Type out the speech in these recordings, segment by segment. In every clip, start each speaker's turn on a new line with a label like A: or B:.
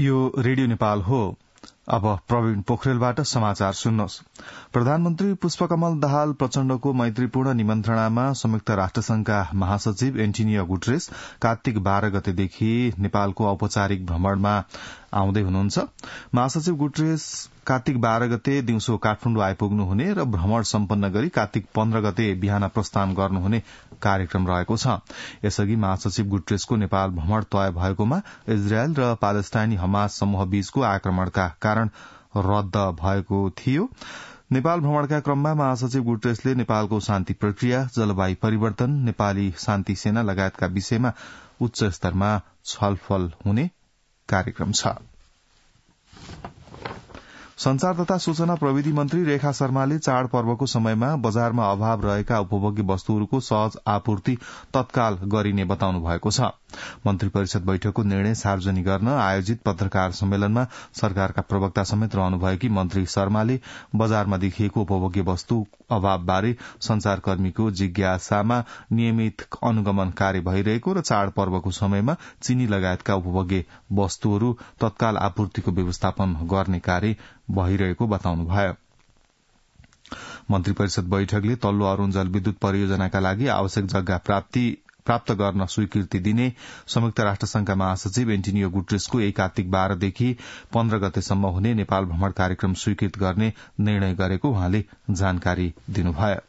A: यो रेडियो नेपाल हो अब प्रवीण पोखरेलबाट समाचार सुन्नुहोस् प्रधानमन्त्री पुष्पकमल दाहाल प्रचण्डको मैत्रीपूर्ण निमन्त्रणामा संयुक्त राष्ट्रसंघका महासचिव एन्टिनियो गुटरेस कार्तिक बाह्र गतेदेखि नेपालको औपचारिक भ्रमणमा आउँदै हुनुहुन्छ महासचिव गुटरेस कार्तिक बाह्र गते दिउँसो काठमाडौँ आइपुग्नुहुने र भ्रमण सम्पन्न गरी कार्तिक पन्ध्र गते बिहान प्रस्थान गर्नुहुने कार्यक्रम रहेको छ यसअघि महासचिव गुटरेसको नेपाल भ्रमण तय भएकोमा इजरायल र पालेस्टाइनी हमास समूह बीचको आक्रमणका कारण रद्द भएको थियो नेपाल भ्रमणका क्रममा महासचिव गुटरेसले नेपालको शान्ति प्रक्रिया जलवायु परिवर्तन नेपाली शान्ति सेना लगायतका विषयमा उच्च स्तरमा छलफल हुने कार्यक्रम छ संचार तथा सूचना प्रविधि मन्त्री रेखा शर्माले चाड़ पर्वको समयमा बजारमा अभाव रहेका उपभोग्य वस्तुहरूको सहज आपूर्ति तत्काल गरिने बताउनु भएको छ मन्त्री परिषद बैठकको निर्णय सार्वजनिक गर्न आयोजित पत्रकार सम्मेलनमा सरकारका प्रवक्ता समेत रहनुभएकी मन्त्री शर्माले बजारमा देखिएको उपभोग्य वस्तु अभावबारे संचारकर्मीको जिज्ञासामा नियमित अनुगमन कार्य भइरहेको र चाडपर्वको समयमा चिनी लगायतका उपभोग्य वस्तुहरू तत्काल आपूर्तिको व्यवस्थापन गर्ने कार्य भइरहेको बताउनुभयो मन्त्री परिषद बैठकले तल्लो अरूण जलविद्युत परियोजनाका लागि आवश्यक जग्गा प्राप्ति प्राप्त गर्न स्वीकृति दिने संयुक्त राष्ट्र संघका महासचिव एन्टिनियो गुट्रेसको एक कार्तिक बाह्रदेखि पन्ध्र गतेसम्म हुने नेपाल भ्रमण कार्यक्रम स्वीकृत गर्ने निर्णय गरेको उहाँले जानकारी दिनुभयो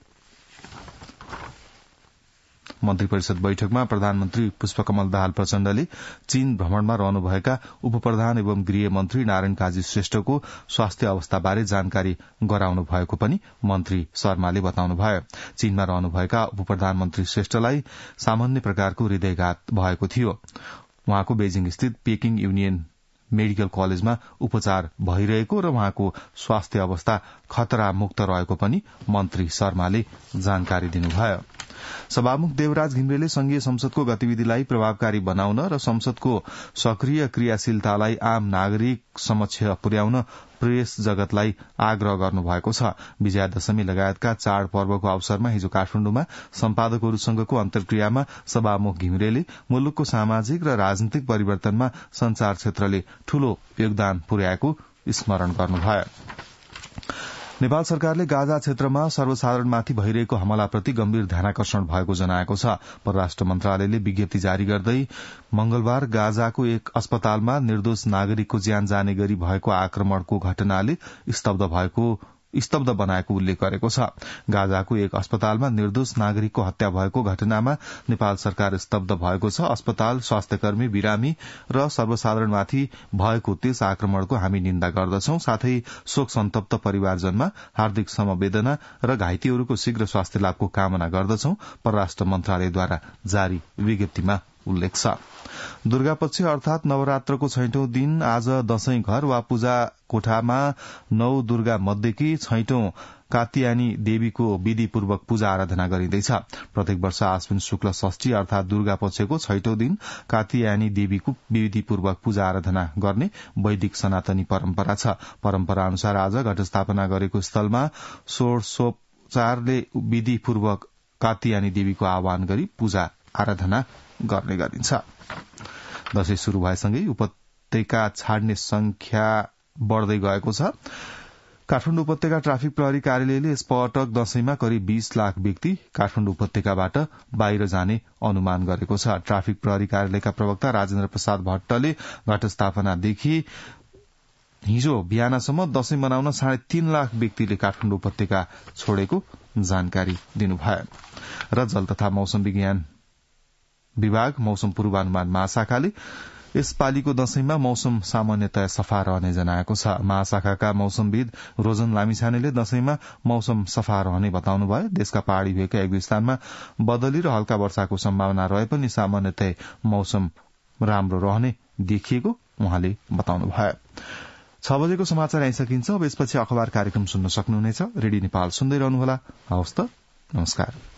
A: मन्त्री परिषद बैठकमा प्रधानमन्त्री पुष्पकमल दाहाल प्रचण्डले चीन भ्रमणमा रहनुभएका उपप्रधान एवं गृह मन्त्री नारायण काजी श्रेष्ठको स्वास्थ्य अवस्थाबारे जानकारी गराउनु भएको पनि मन्त्री शर्माले बताउनुभयो चीनमा रहनुभएका उप प्रधानमन्त्री श्रेष्ठलाई सामान्य प्रकारको हृदयघात भएको थियो उहाँको बेजिङ स्थित पेकिङ युनियन मेडिकल कलेजमा उपचार भइरहेको र उहाँको स्वास्थ्य अवस्था खतरामुक्त रहेको पनि मन्त्री शर्माले जानकारी दिनुभयो सभामुख देवराज घिमरेले संघीय संसदको गतिविधिलाई प्रभावकारी बनाउन र संसदको सक्रिय क्रियाशीलतालाई आम नागरिक समक्ष पुर्याउन प्रेस जगतलाई आग्रह गर्नुभएको छ विजयादशमी लगायतका चाड़ पर्वको अवसरमा हिजो काठमाण्डुमा सम्पादकहरूसँगको अन्तर्क्रियामा सभामुख घिमिरेले मुलुकको सामाजिक र राजनीतिक परिवर्तनमा संचार क्षेत्रले ठूलो योगदान पुर्याएको स्मरण गर्नुभयो नेपाल सरकारले गाजा क्षेत्रमा सर्वसाधारणमाथि भइरहेको हमलाप्रति गम्भीर ध्यानाकर्षण भएको जनाएको छ परराष्ट्र मन्त्रालयले विज्ञप्ति जारी गर्दै मंगलबार गाजाको एक अस्पतालमा निर्दोष नागरिकको ज्यान जाने गरी भएको आक्रमणको घटनाले स्तब्ध भएको स्तब्ध बनाएको उल्लेख गरेको छ गाजाको एक अस्पतालमा निर्दोष नागरिकको हत्या भएको घटनामा नेपाल सरकार स्तब्ध भएको छ अस्पताल स्वास्थ्यकर्मी बिरामी र सर्वसाधारणमाथि भएको त्यस आक्रमणको हामी निन्दा गर्दछौं साथै शोक सन्तप्त परिवारजनमा हार्दिक समवेदना र घाइतेहरूको शीघ्र स्वास्थ्य लाभको कामना गर्दछौं परराष्ट्र मन्त्रालयद्वारा जारी विज्ञप्तिमा उल्लेख छ दुर्गापछि अर्थात नवरात्रको छैटौं दिन आज दशैं घर वा पूजा कोठामा नौ दुर्गा मध्येकी छैटौं कात्यानी देवीको विधिपूर्वक पूजा आराधना गरिँदैछ प्रत्येक वर्ष आश्विन शुक्ल षष्ठी अर्थात दुर्गा पक्षको छैटौं दिन कात्यानी देवीको विधिपूर्वक पूजा आराधना गर्ने वैदिक सनातनी परम्परा छ परम्परा अनुसार आज घटस्थापना गरेको स्थलमा सोरसोपचारले विधिपूर्वक कात्यानी देवीको आह्वान गरी पूजा आराधना गर्ने गरिन्छ दशैं शुरू भएसँगै उपत्यका छाड्ने संख्या बढ़दै गएको छ काठमाडौँ उपत्यका ट्राफिक प्रहरी कार्यालयले यसपटक दशैंमा करिब बीस लाख व्यक्ति काठमाडौँ उपत्यकाबाट बाहिर जाने अनुमान गरेको छ ट्राफिक प्रहरी कार्यालयका प्रवक्ता राजेन्द्र प्रसाद भट्टले घटस्थापनादेखि हिजो बिहानसम्म दशैं मनाउन साढे तीन लाख व्यक्तिले काठमाडौँ उपत्यका छोडेको जानकारी दिनुभयो र जल तथा मौसम विज्ञान विभाग मौसम पूर्वानुमान महाशाखाले यसपालिको दशैंमा मौसम सामान्यतया सफा रहने जनाएको छ महाशाखाका मौसमविद रोजन लामिछानेले दशैंमा मौसम सफा रहने बताउनुभयो देशका पहाड़ी भेगका एक दुई स्थानमा बदली र हल्का वर्षाको सम्भावना रहे पनि सामान्यतया मौसम राम्रो रहने देखिएको उहाँले बताउनुभयो छ बजेको समाचार आइसकिन्छ अब यसपछि अखबार कार्यक्रम सुन्न सक्नुहुनेछ रेडी नेपाल सुन्दै रहनुहोला हवस् त नमस्कार